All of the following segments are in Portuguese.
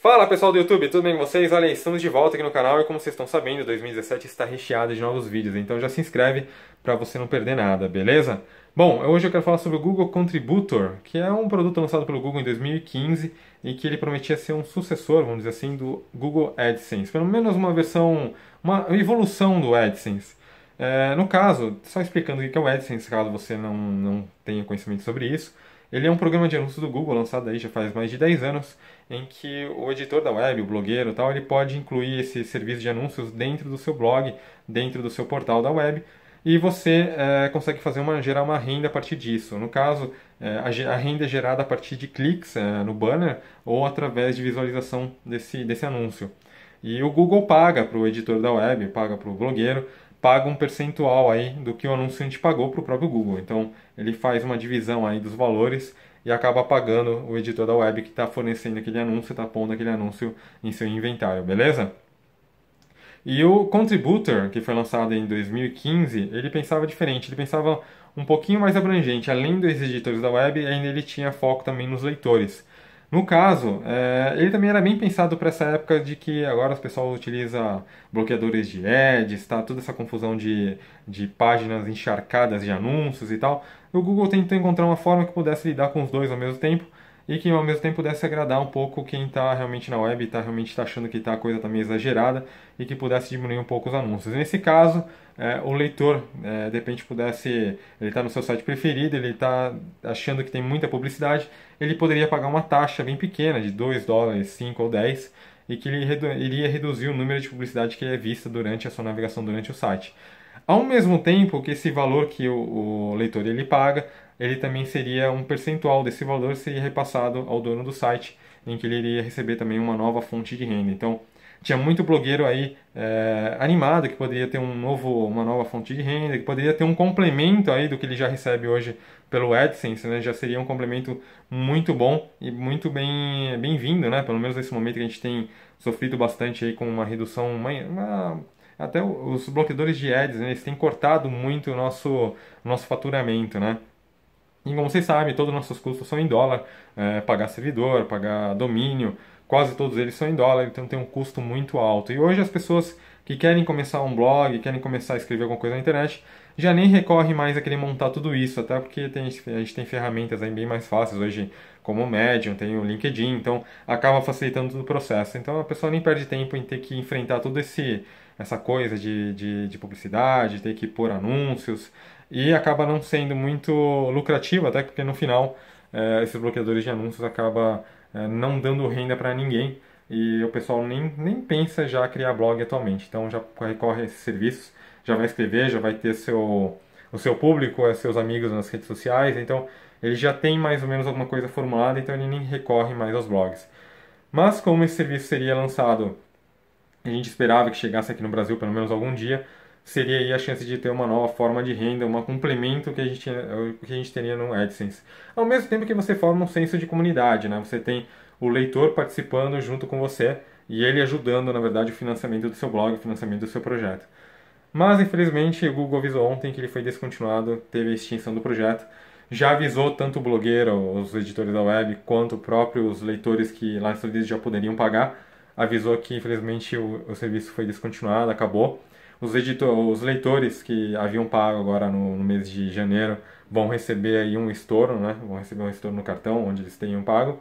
Fala pessoal do YouTube, tudo bem com vocês? Olha estamos de volta aqui no canal e como vocês estão sabendo, 2017 está recheado de novos vídeos, então já se inscreve para você não perder nada, beleza? Bom, hoje eu quero falar sobre o Google Contributor, que é um produto lançado pelo Google em 2015 e que ele prometia ser um sucessor, vamos dizer assim, do Google AdSense, pelo menos uma versão, uma evolução do AdSense. É, no caso, só explicando o que é o AdSense, caso você não, não tenha conhecimento sobre isso, ele é um programa de anúncios do Google, lançado aí já faz mais de 10 anos, em que o editor da web, o blogueiro tal, ele pode incluir esse serviço de anúncios dentro do seu blog, dentro do seu portal da web, e você é, consegue fazer uma, gerar uma renda a partir disso. No caso, é, a, a, renda é gerada a partir de cliques é, no banner ou através de visualização desse, desse anúncio. E o Google paga para o editor da web, paga para o blogueiro, paga um percentual aí do que o anunciante pagou para o próprio Google. Então ele faz uma divisão aí dos valores e acaba pagando o editor da web que está fornecendo aquele anúncio, está pondo aquele anúncio em seu inventário, beleza? E o Contributor, que foi lançado em 2015, ele pensava diferente, ele pensava um pouquinho mais abrangente. Além dos editores da web, ainda ele tinha foco também nos leitores. No caso, é, ele também era bem pensado para essa época de que agora o pessoal utiliza bloqueadores de ads, tá? toda essa confusão de, de páginas encharcadas de anúncios e tal. O Google tentou encontrar uma forma que pudesse lidar com os dois ao mesmo tempo, e que ao mesmo tempo pudesse agradar um pouco quem está realmente na web e está realmente tá achando que tá, a coisa está meio exagerada e que pudesse diminuir um pouco os anúncios. Nesse caso, é, o leitor, é, de repente, pudesse, ele está no seu site preferido, ele está achando que tem muita publicidade, ele poderia pagar uma taxa bem pequena, de 2 dólares, 5 ou 10, e que ele redu iria reduzir o número de publicidade que é vista durante a sua navegação durante o site. Ao mesmo tempo que esse valor que o, o leitor ele paga, ele também seria um percentual desse valor seria repassado ao dono do site, em que ele iria receber também uma nova fonte de renda. Então, tinha muito blogueiro aí é, animado que poderia ter um novo, uma nova fonte de renda, que poderia ter um complemento aí do que ele já recebe hoje pelo AdSense, né? Já seria um complemento muito bom e muito bem bem-vindo, né? Pelo menos nesse momento que a gente tem sofrido bastante aí com uma redução, uma, uma até os bloqueadores de ads, né, eles têm cortado muito o nosso, nosso faturamento, né? E como vocês sabem, todos os nossos custos são em dólar, é, pagar servidor, pagar domínio, quase todos eles são em dólar, então tem um custo muito alto. E hoje as pessoas que querem começar um blog, querem começar a escrever alguma coisa na internet, já nem recorre mais a querer montar tudo isso, até porque tem, a gente tem ferramentas bem mais fáceis hoje, como o Medium, tem o LinkedIn, então acaba facilitando todo o processo. Então a pessoa nem perde tempo em ter que enfrentar todo esse essa coisa de, de, de publicidade, ter que pôr anúncios, e acaba não sendo muito lucrativo, até porque no final é, esses bloqueadores de anúncios acaba é, não dando renda para ninguém e o pessoal nem, nem pensa já criar blog atualmente. Então já recorre a esses serviços, já vai escrever, já vai ter seu, o seu público, é, seus amigos nas redes sociais, então ele já tem mais ou menos alguma coisa formulada, então ele nem recorre mais aos blogs. Mas como esse serviço seria lançado a gente esperava que chegasse aqui no Brasil pelo menos algum dia, seria aí a chance de ter uma nova forma de renda, um complemento que a gente, eh, que a gente teria no AdSense. Ao mesmo tempo que você forma um senso de comunidade, né? Você tem o leitor participando junto com você e ele ajudando, na verdade, o financiamento do seu blog, o financiamento do seu projeto. Mas, infelizmente, o Google avisou ontem que ele foi descontinuado, teve a extinção do projeto. Já avisou tanto o blogueiro, os editores da web, quanto próprios leitores que lá nos Estados já poderiam pagar avisou que infelizmente o, o serviço foi descontinuado, acabou. Os, editor, os leitores que haviam pago agora no, no mês de janeiro vão receber aí um estouro, né? Vão receber um estouro no cartão onde eles tenham pago.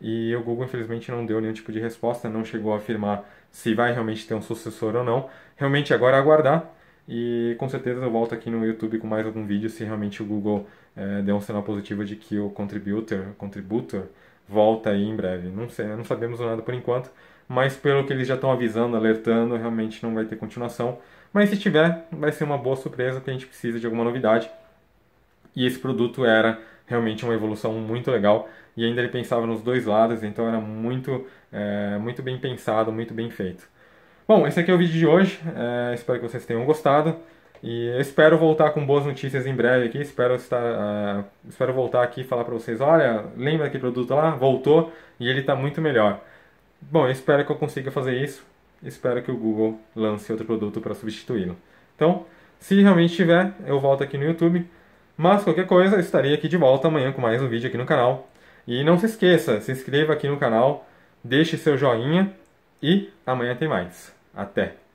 E o Google infelizmente não deu nenhum tipo de resposta, não chegou a afirmar se vai realmente ter um sucessor ou não. Realmente agora é aguardar. E com certeza eu volto aqui no YouTube com mais algum vídeo se realmente o Google é, deu um sinal positivo de que o contributor, contributor volta aí em breve. Não, sei, não sabemos nada por enquanto, mas pelo que eles já estão avisando, alertando, realmente não vai ter continuação. Mas se tiver, vai ser uma boa surpresa, porque a gente precisa de alguma novidade. E esse produto era realmente uma evolução muito legal, e ainda ele pensava nos dois lados, então era muito, é, muito bem pensado, muito bem feito. Bom, esse aqui é o vídeo de hoje, é, espero que vocês tenham gostado. E espero voltar com boas notícias em breve aqui. Espero estar, uh, espero voltar aqui e falar para vocês. Olha, lembra aquele produto lá? Voltou e ele está muito melhor. Bom, eu espero que eu consiga fazer isso. Espero que o Google lance outro produto para substituí-lo. Então, se realmente tiver, eu volto aqui no YouTube. Mas qualquer coisa, eu estarei aqui de volta amanhã com mais um vídeo aqui no canal. E não se esqueça, se inscreva aqui no canal, deixe seu joinha e amanhã tem mais. Até!